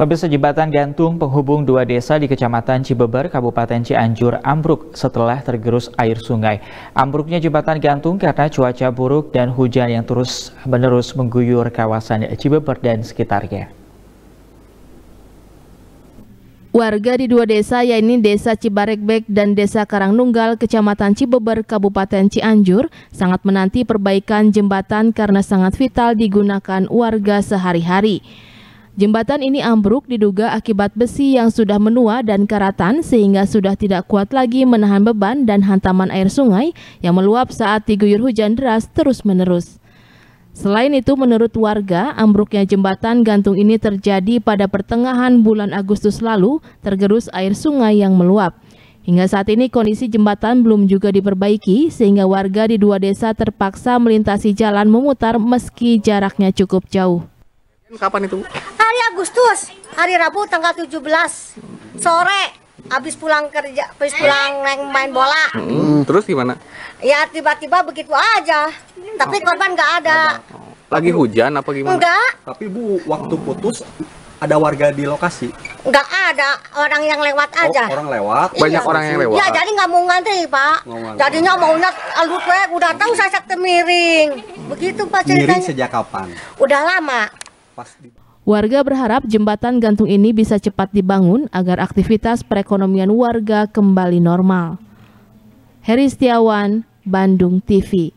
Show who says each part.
Speaker 1: Pemirsa jembatan gantung penghubung dua desa di Kecamatan Cibeber, Kabupaten Cianjur ambruk setelah tergerus air sungai. Ambruknya jembatan gantung karena cuaca buruk dan hujan yang terus menerus mengguyur kawasan Cibeber dan sekitarnya.
Speaker 2: Warga di dua desa yaitu Desa Cibarekbek dan Desa Karangnunggal, Kecamatan Cibeber, Kabupaten Cianjur, sangat menanti perbaikan jembatan karena sangat vital digunakan warga sehari-hari. Jembatan ini ambruk diduga akibat besi yang sudah menua dan karatan sehingga sudah tidak kuat lagi menahan beban dan hantaman air sungai yang meluap saat diguyur hujan deras terus-menerus. Selain itu, menurut warga, ambruknya jembatan gantung ini terjadi pada pertengahan bulan Agustus lalu tergerus air sungai yang meluap. Hingga saat ini kondisi jembatan belum juga diperbaiki sehingga warga di dua desa terpaksa melintasi jalan memutar meski jaraknya cukup jauh.
Speaker 3: Kapan itu? Agustus, hari Rabu tanggal 17 sore habis pulang kerja, habis pulang main, main bola. Hmm, terus gimana? Ya tiba-tiba begitu aja. Tapi korban nggak ada.
Speaker 1: Lagi hujan apa gimana? Enggak. Tapi Bu, waktu putus ada warga di lokasi?
Speaker 3: Nggak ada, orang yang lewat oh, aja. Oh, orang lewat? Iya. Banyak iya. orang yang lewat? ya jadi nggak mau ngantri, Pak. Ngomong Jadinya mau maunya gue udah tahu saya sakit miring. Begitu, Pak, ceritanya. Miring sejak kapan?
Speaker 2: Udah lama. Pas di... Warga berharap jembatan gantung ini bisa cepat dibangun agar aktivitas perekonomian warga kembali normal. Heri Setiawan, Bandung TV